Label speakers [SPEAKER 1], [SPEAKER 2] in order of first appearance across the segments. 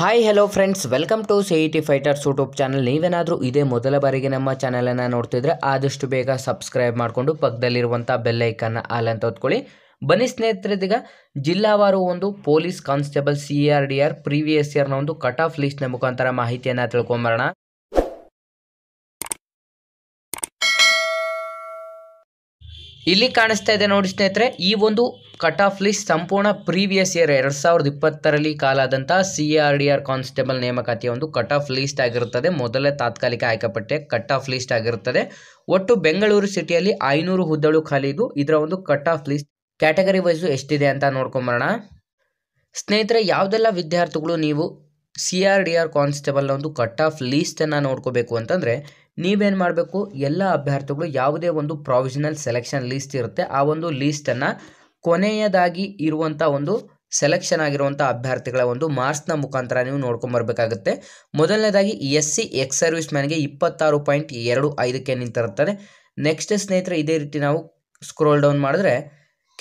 [SPEAKER 1] hi hello friends welcome to C T fighters YouTube channel ನೀವೇನಾದರೂ ಇದೇ ಮೊದಲ ಬಾರಿಗೆ ನಮ್ಮ ಚಾನಲನ್ನು ನೋಡ್ತಿದ್ರೆ ಆದಷ್ಟು ಬೇಗ ಸಬ್ಸ್ಕ್ರೈಬ್ ಮಾಡಿಕೊಂಡು ಪಕ್ಕದಲ್ಲಿರುವಂಥ ಬೆಲ್ಲೈಕನ್ನು ಆಲ್ ಅಂತ ಹೊತ್ಕೊಳ್ಳಿ ಬನ್ನಿ ಸ್ನೇಹಿತರಿದೀಗ ಜಿಲ್ಲಾವಾರು ಒಂದು police constable C R D R previous ಇಯರ್ನ ಒಂದು ಕಟ್ ಆಫ್ ಲಿಸ್ಟ್ನ ಮುಖಾಂತರ ಮಾಹಿತಿಯನ್ನು ತಿಳ್ಕೊಂಬರೋಣ ಇಲ್ಲಿ ಕಾಣಿಸ್ತಾ ಇದೆ ನೋಡಿ ಸ್ನೇಹಿತರೆ ಈ ಒಂದು ಕಟ್ ಆಫ್ ಲಿಸ್ಟ್ ಸಂಪೂರ್ಣ ಪ್ರೀವಿಯಸ್ ಇಯರ್ ಎರಡ್ ಸಾವಿರದ ಇಪ್ಪತ್ತರಲ್ಲಿ ಕಾಲಾದಂಥ C R D R constable ನೇಮಕಾತಿಯ ಒಂದು ಕಟ್ ಆಫ್ ಲಿಸ್ಟ್ ಆಗಿರುತ್ತದೆ ಮೊದಲೇ ತಾತ್ಕಾಲಿಕ ಆಯ್ಕೆಪಟ್ಟೆ ಕಟ್ ಆಫ್ ಲಿಸ್ಟ್ ಆಗಿರುತ್ತದೆ ಒಟ್ಟು ಬೆಂಗಳೂರು ಸಿಟಿಯಲ್ಲಿ ಐನೂರು ಹುದ್ದಳು ಖಾಲಿದು ಇದರ ಒಂದು cut off list category wise ಎಷ್ಟಿದೆ ಅಂತ ನೋಡ್ಕೊಂಬರೋಣ ಸ್ನೇಹಿತರೆ ಯಾವುದೆಲ್ಲ ವಿದ್ಯಾರ್ಥಿಗಳು ನೀವು ಸಿ ಆರ್ ಡಿ ಆರ್ ಕಾನ್ಸ್ಟೇಬಲ್ನ ಒಂದು ಕಟ್ ಆಫ್ ಲೀಸ್ಟನ್ನು ನೋಡ್ಕೋಬೇಕು ಅಂತಂದರೆ ನೀವೇನು ಮಾಡಬೇಕು ಎಲ್ಲ ಅಭ್ಯರ್ಥಿಗಳು ಯಾವುದೇ ಒಂದು ಪ್ರಾವಿಷನಲ್ ಸೆಲೆಕ್ಷನ್ ಲೀಸ್ಟ್ ಇರುತ್ತೆ ಆ ಒಂದು ಲೀಸ್ಟನ್ನು ಕೊನೆಯದಾಗಿ ಇರುವಂಥ ಒಂದು ಸೆಲೆಕ್ಷನ್ ಆಗಿರುವಂಥ ಅಭ್ಯರ್ಥಿಗಳ ಒಂದು ಮಾರ್ಕ್ಸ್ನ ಮುಖಾಂತರ ನೀವು ನೋಡ್ಕೊಂಬರ್ಬೇಕಾಗುತ್ತೆ ಮೊದಲನೇದಾಗಿ ಎಸ್ ಸಿ ಎಕ್ಸ್ ಸರ್ವಿಸ್ ಮ್ಯಾನ್ಗೆ ಇಪ್ಪತ್ತಾರು ಪಾಯಿಂಟ್ ಎರಡು ಐದಕ್ಕೆ ನಿಂತಿರುತ್ತಾರೆ ನೆಕ್ಸ್ಟ್ ಸ್ನೇಹಿತರೆ ಇದೇ ರೀತಿ ನಾವು ಸ್ಕ್ರೋಲ್ ಡೌನ್ ಮಾಡಿದ್ರೆ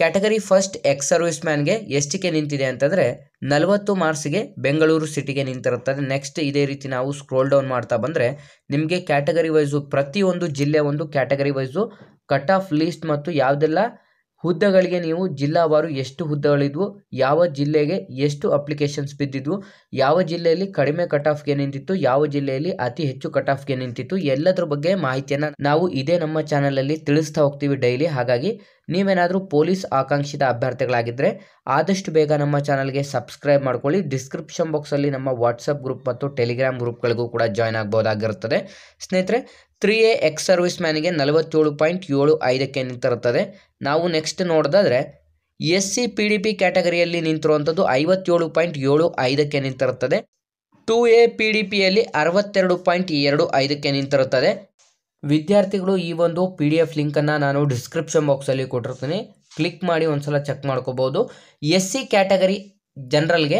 [SPEAKER 1] ಕ್ಯಾಟಗರಿ ಫಸ್ಟ್ ಎಕ್ಸ್ ಸರ್ವಿಸ್ ಮ್ಯಾನ್ಗೆ ಎಷ್ಟಕ್ಕೆ ನಿಂತಿದೆ ಅಂತಂದರೆ ನಲವತ್ತು ಮಾರ್ಕ್ಸ್ಗೆ ಬೆಂಗಳೂರು ಸಿಟಿಗೆ ನಿಂತಿರುತ್ತದೆ ನೆಕ್ಸ್ಟ್ ಇದೇ ರೀತಿ ನಾವು ಸ್ಕ್ರೋಲ್ ಡೌನ್ ಮಾಡ್ತಾ ಬಂದರೆ ನಿಮಗೆ ಕ್ಯಾಟಗರಿ ವೈಸು ಪ್ರತಿಯೊಂದು ಜಿಲ್ಲೆ ಒಂದು category wise cut off list ಮತ್ತು ಯಾವುದೆಲ್ಲ ಹುದ್ದೆಗಳಿಗೆ ನೀವು ಜಿಲ್ಲಾವಾರು ಎಷ್ಟು ಹುದ್ದೆಗಳಿದ್ವು ಯಾವ ಜಿಲ್ಲೆಗೆ ಎಷ್ಟು ಅಪ್ಲಿಕೇಶನ್ಸ್ ಬಿದ್ದಿದ್ವು ಯಾವ ಜಿಲ್ಲೆಯಲ್ಲಿ ಕಡಿಮೆ ಕಟ್ ಆಫ್ಗೆ ನಿಂತಿತ್ತು ಯಾವ ಜಿಲ್ಲೆಯಲ್ಲಿ ಅತಿ ಹೆಚ್ಚು ಕಟ್ ಆಫ್ಗೆ ನಿಂತಿತ್ತು ಎಲ್ಲದರ ಬಗ್ಗೆ ಮಾಹಿತಿಯನ್ನು ನಾವು ಇದೇ ನಮ್ಮ ಚಾನಲಲ್ಲಿ ತಿಳಿಸ್ತಾ ಹೋಗ್ತೀವಿ ಡೈಲಿ ಹಾಗಾಗಿ ನೀವೇನಾದರೂ ಪೊಲೀಸ್ ಆಕಾಂಕ್ಷಿತ ಅಭ್ಯರ್ಥಿಗಳಾಗಿದ್ದರೆ ಆದಷ್ಟು ಬೇಗ ನಮ್ಮ ಚಾನಲ್ಗೆ ಸಬ್ಸ್ಕ್ರೈಬ್ ಮಾಡ್ಕೊಳ್ಳಿ ಡಿಸ್ಕ್ರಿಪ್ಷನ್ ಬಾಕ್ಸಲ್ಲಿ ನಮ್ಮ ವಾಟ್ಸಪ್ ಗ್ರೂಪ್ ಮತ್ತು ಟೆಲಿಗ್ರಾಮ್ ಗ್ರೂಪ್ಗಳಿಗೂ ಕೂಡ ಜಾಯ್ನ್ ಆಗ್ಬೋದಾಗಿರುತ್ತದೆ ಸ್ನೇಹಿತರೆ ತ್ರೀ ಎ ಎಕ್ಸ್ ಸರ್ವಿಸ್ ಮ್ಯಾನಿಗೆ ನಲವತ್ತೇಳು ಪಾಯಿಂಟ್ ಏಳು ಐದಕ್ಕೆ ನಿಂತಿರುತ್ತದೆ ನಾವು ನೆಕ್ಸ್ಟ್ ನೋಡೋದಾದರೆ S C P D P ಕ್ಯಾಟಗರಿಯಲ್ಲಿ ನಿಂತಿರುವಂಥದ್ದು ಐವತ್ತೇಳು ಪಾಯಿಂಟ್ ಏಳು ಐದಕ್ಕೆ ನಿಂತಿರುತ್ತದೆ ಟೂ ಎ ಪಿ ಡಿ ಪಿಯಲ್ಲಿ ಅರವತ್ತೆರಡು ಪಾಯಿಂಟ್ ಎರಡು ಐದಕ್ಕೆ ನಿಂತಿರುತ್ತದೆ ವಿದ್ಯಾರ್ಥಿಗಳು ಈ ಒಂದು ಪಿ ಡಿ ಎಫ್ ಲಿಂಕನ್ನು ನಾನು ಡಿಸ್ಕ್ರಿಪ್ಷನ್ ಬಾಕ್ಸಲ್ಲಿ ಕೊಟ್ಟಿರ್ತೀನಿ ಕ್ಲಿಕ್ ಮಾಡಿ ಒಂದು ಸಲ ಚೆಕ್ ಮಾಡ್ಕೋಬೋದು ಎಸ್ ಸಿ ಕ್ಯಾಟಗರಿ ಜನರಲ್ಗೆ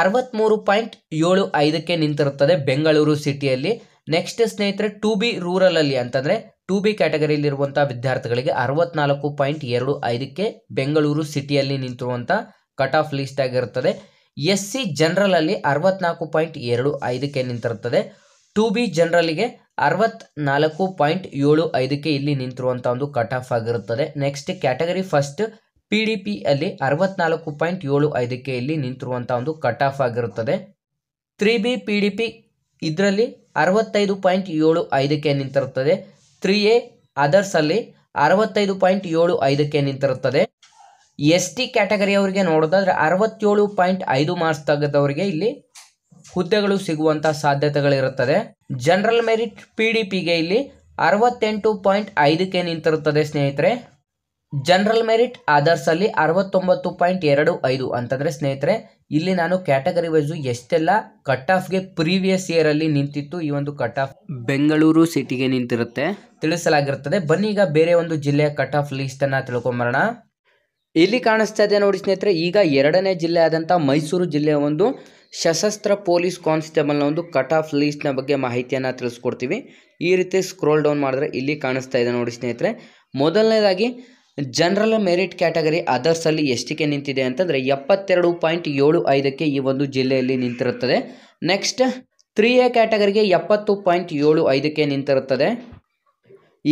[SPEAKER 1] ಅರವತ್ತ್ಮೂರು ಪಾಯಿಂಟ್ ಏಳು ಐದಕ್ಕೆ ನಿಂತಿರುತ್ತದೆ ಬೆಂಗಳೂರು ಸಿಟಿಯಲ್ಲಿ ನೆಕ್ಸ್ಟ್ ಸ್ನೇಹಿತರೆ ಟು ಬಿ ರೂರಲಲ್ಲಿ ಅಂತಂದರೆ ಟು ಬಿ ಕ್ಯಾಟಗರಿಯಲ್ಲಿರುವಂಥ ವಿದ್ಯಾರ್ಥಿಗಳಿಗೆ ಅರವತ್ನಾಲ್ಕು ಪಾಯಿಂಟ್ ಎರಡು ಐದಕ್ಕೆ ಬೆಂಗಳೂರು ಸಿಟಿಯಲ್ಲಿ ನಿಂತಿರುವಂಥ ಕಟ್ ಆಫ್ ಲಿಸ್ಟ್ ಆಗಿರುತ್ತದೆ ಎಸ್ ಸಿ ಜನರಲಲ್ಲಿ ಅರವತ್ನಾಲ್ಕು ಪಾಯಿಂಟ್ ಎರಡು ಐದಕ್ಕೆ ನಿಂತಿರುತ್ತದೆ ಟು ಬಿ ಜನರಲ್ಗೆ ಅರವತ್ನಾಲ್ಕು ಪಾಯಿಂಟ್ ಏಳು ಐದಕ್ಕೆ ಇಲ್ಲಿ ನಿಂತಿರುವಂಥ ಒಂದು ಕಟ್ ಆಫ್ ಆಗಿರುತ್ತದೆ next category first P D P ಅಲ್ಲಿ ಅರವತ್ನಾಲ್ಕು ಪಾಯಿಂಟ್ ಏಳು ಐದಕ್ಕೆ ಇಲ್ಲಿ ನಿಂತಿರುವಂಥ ಒಂದು ಕಟ್ ಆಫ್ ಆಗಿರುತ್ತದೆ three B P D P ಇದರಲ್ಲಿ ಅರವತ್ತೈದು ಪಾಯಿಂಟ್ ಏಳು ಐದಕ್ಕೆ ನಿಂತಿರುತ್ತದೆ ತ್ರೀ ಎ ಅದರ್ಸಲ್ಲಿ ಅರವತ್ತೈದು ಪಾಯಿಂಟ್ ಏಳು ಐದಕ್ಕೆ ನಿಂತಿರುತ್ತದೆ ಎಸ್ ಟಿ ಕ್ಯಾಟಗರಿಯವರಿಗೆ ನೋಡೋದಾದ್ರೆ ಅರವತ್ತೇಳು ಪಾಯಿಂಟ್ ಐದು ಮಾರ್ಕ್ಸ್ ತೆಗೆದವರಿಗೆ ಇಲ್ಲಿ ಹುದ್ದೆಗಳು ಸಿಗುವಂಥ ಸಾಧ್ಯತೆಗಳಿರುತ್ತದೆ ಜನರಲ್ ಮೆರಿಟ್ ಪಿ ಡಿ ಪಿಗೆ ಇಲ್ಲಿ ಅರವತ್ತೆಂಟು ಪಾಯಿಂಟ್ ಐದಕ್ಕೆ ನಿಂತಿರುತ್ತದೆ ಸ್ನೇಹಿತರೆ ಜನರಲ್ ಮೆರಿಟ್ ಅಲ್ಲಿ ಅರವತ್ತೊಂಬತ್ತು ಪಾಯಿಂಟ್ ಎರಡು ಐದು ಅಂತಂದ್ರೆ ಸ್ನೇಹಿತರೆ ಇಲ್ಲಿ ನಾನು ಕ್ಯಾಟಗರಿ ವೈಸು ಎಷ್ಟೆಲ್ಲ ಕಟ್ ಆಫ್ಗೆ ಪ್ರೀವಿಯಸ್ ಅಲ್ಲಿ ನಿಂತಿತ್ತು ಈ ಒಂದು ಕಟ್ ಆಫ್ ಬೆಂಗಳೂರು ಸಿಟಿಗೆ ನಿಂತಿರುತ್ತೆ ತಿಳಿಸಲಾಗಿರುತ್ತದೆ ಬನ್ನಿ ಈಗ ಬೇರೆ ಒಂದು ಜಿಲ್ಲೆಯ ಕಟ್ ಆಫ್ ಅನ್ನ ತಿಳ್ಕೊಂಬರೋಣ ಇಲ್ಲಿ ಕಾಣಿಸ್ತಾ ಇದೆ ನೋಡಿ ಸ್ನೇಹಿತರೆ ಈಗ ಎರಡನೇ ಜಿಲ್ಲೆ ಆದಂಥ ಮೈಸೂರು ಜಿಲ್ಲೆಯ ಒಂದು ಸಶಸ್ತ್ರ ಪೊಲೀಸ್ ಕಾನ್ಸ್ಟೇಬಲ್ನ ಒಂದು ಕಟ್ ಆಫ್ ಲೀಸ್ಟ್ನ ಬಗ್ಗೆ ಮಾಹಿತಿಯನ್ನು ತಿಳಿಸ್ಕೊಡ್ತೀವಿ ಈ ರೀತಿ ಸ್ಕ್ರೋಲ್ ಡೌನ್ ಮಾಡಿದ್ರೆ ಇಲ್ಲಿ ಕಾಣಿಸ್ತಾ ಇದೆ ನೋಡಿ ಸ್ನೇಹಿತರೆ ಮೊದಲನೇದಾಗಿ ಜನರಲ್ ಮೆರಿಟ್ ಕ್ಯಾಟಗರಿ ಅದರ್ಸಲ್ಲಿ ಎಷ್ಟಕ್ಕೆ ನಿಂತಿದೆ ಅಂತಂದರೆ ಎಪ್ಪತ್ತೆರಡು ಪಾಯಿಂಟ್ ಏಳು ಐದಕ್ಕೆ ಈ ಒಂದು ಜಿಲ್ಲೆಯಲ್ಲಿ ನಿಂತಿರುತ್ತದೆ ನೆಕ್ಸ್ಟ್ ತ್ರೀ ಎ ಕ್ಯಾಟಗರಿಗೆ ಎಪ್ಪತ್ತು ಪಾಯಿಂಟ್ ಏಳು ಐದಕ್ಕೆ ನಿಂತಿರುತ್ತದೆ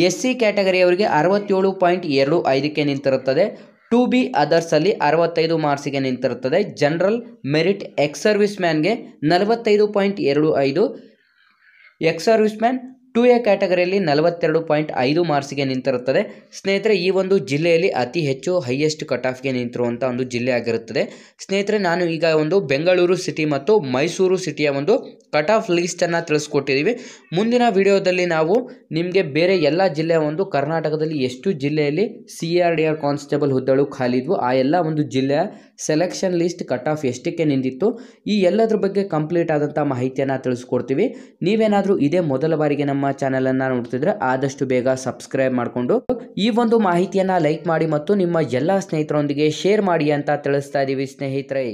[SPEAKER 1] ಎಸ್ ಸಿ ಕ್ಯಾಟಗರಿಯವರಿಗೆ ಅರವತ್ತೇಳು ಪಾಯಿಂಟ್ ಎರಡು ಐದಕ್ಕೆ ನಿಂತಿರುತ್ತದೆ ಟು ಬಿ ಅದರ್ಸಲ್ಲಿ ಅರವತ್ತೈದು ಮಾರ್ಕ್ಸಿಗೆ ನಿಂತಿರುತ್ತದೆ ಜನರಲ್ ಮೆರಿಟ್ ಎಕ್ಸ್ ಸರ್ವಿಸ್ ಮ್ಯಾನ್ಗೆ ನಲವತ್ತೈದು ಪಾಯಿಂಟ್ ಎರಡು ಐದು ex serviceman two A ಕ್ಯಾಟಗರಿಯಲ್ಲಿ ನಲವತ್ತೆರಡು ಪಾಯಿಂಟ್ ಐದು ಮಾರ್ಕ್ಸ್ಗೆ ನಿಂತಿರುತ್ತದೆ ಸ್ನೇಹಿತರೆ ಈ ಒಂದು ಜಿಲ್ಲೆಯಲ್ಲಿ ಅತಿ ಹೆಚ್ಚು ಹೈಯೆಸ್ಟ್ ಕಟ್ ಆಫ್ಗೆ ನಿಂತಿರುವಂಥ ಒಂದು ಜಿಲ್ಲೆ ಆಗಿರುತ್ತದೆ ಸ್ನೇಹಿತರೆ ನಾನು ಈಗ ಒಂದು ಬೆಂಗಳೂರು ಸಿಟಿ ಮತ್ತು ಮೈಸೂರು ಸಿಟಿಯ ಒಂದು ಕಟ್ ಆಫ್ ಲಿಸ್ಟನ್ನು ತಿಳಿಸ್ಕೊಟ್ಟಿದ್ದೀವಿ ಮುಂದಿನ ವಿಡಿಯೋದಲ್ಲಿ ನಾವು ನಿಮಗೆ ಬೇರೆ ಎಲ್ಲ ಜಿಲ್ಲೆಯ ಒಂದು ಕರ್ನಾಟಕದಲ್ಲಿ ಎಷ್ಟು ಜಿಲ್ಲೆಯಲ್ಲಿ C R D R constable ಹುದ್ದೆಗಳು ಖಾಲಿದ್ವು ಆ ಎಲ್ಲ ಒಂದು ಜಿಲ್ಲೆಯ ಸೆಲೆಕ್ಷನ್ ಲಿಸ್ಟ್ ಕಟ್ ಆಫ್ ಎಷ್ಟಕ್ಕೆ ನಿಂತಿತ್ತು ಈ ಎಲ್ಲದ್ರ ಬಗ್ಗೆ ಕಂಪ್ಲೀಟ್ ಆದಂಥ ಮಾಹಿತಿಯನ್ನು ತಿಳಿಸ್ಕೊಡ್ತೀವಿ ನೀವೇನಾದರೂ ಇದೇ ಮೊದಲ ಬಾರಿಗೆ ನಮ್ಮ ಚಾನೆಲ್ ಅನ್ನ ನೋಡ್ತಿದ್ರೆ ಆದಷ್ಟು ಬೇಗ ಸಬ್ಸ್ಕ್ರೈಬ್ ಮಾಡಿಕೊಂಡು ಈ ಒಂದು ಮಾಹಿತಿಯನ್ನು ಲೈಕ್ ಮಾಡಿ ಮತ್ತು ನಿಮ್ಮ ಎಲ್ಲ ಸ್ನೇಹಿತರೊಂದಿಗೆ ಶೇರ್ ಮಾಡಿ ಅಂತ ತಿಳಿಸ್ತಾ ಇದ್ದೀವಿ ಸ್ನೇಹಿತರೆ